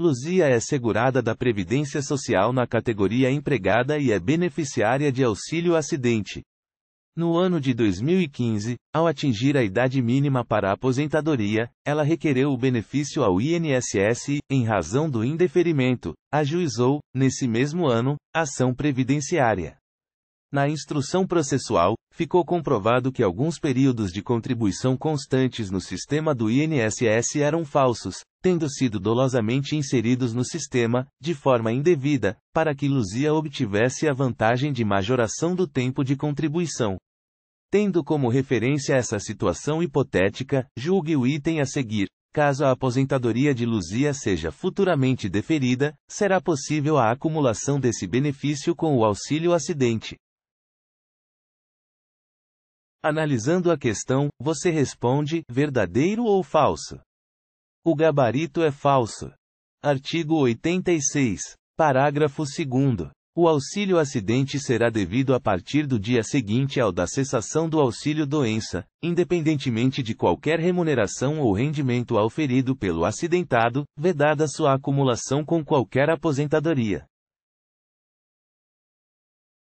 Luzia é segurada da Previdência Social na categoria empregada e é beneficiária de auxílio acidente. No ano de 2015, ao atingir a idade mínima para a aposentadoria, ela requereu o benefício ao INSS e, em razão do indeferimento, ajuizou, nesse mesmo ano, ação previdenciária. Na instrução processual, ficou comprovado que alguns períodos de contribuição constantes no sistema do INSS eram falsos, tendo sido dolosamente inseridos no sistema, de forma indevida, para que Luzia obtivesse a vantagem de majoração do tempo de contribuição. Tendo como referência essa situação hipotética, julgue o item a seguir. Caso a aposentadoria de Luzia seja futuramente deferida, será possível a acumulação desse benefício com o auxílio acidente. Analisando a questão, você responde verdadeiro ou falso? O gabarito é falso. Artigo 86. Parágrafo 2. O auxílio acidente será devido a partir do dia seguinte ao da cessação do auxílio doença, independentemente de qualquer remuneração ou rendimento auferido pelo acidentado, vedada sua acumulação com qualquer aposentadoria.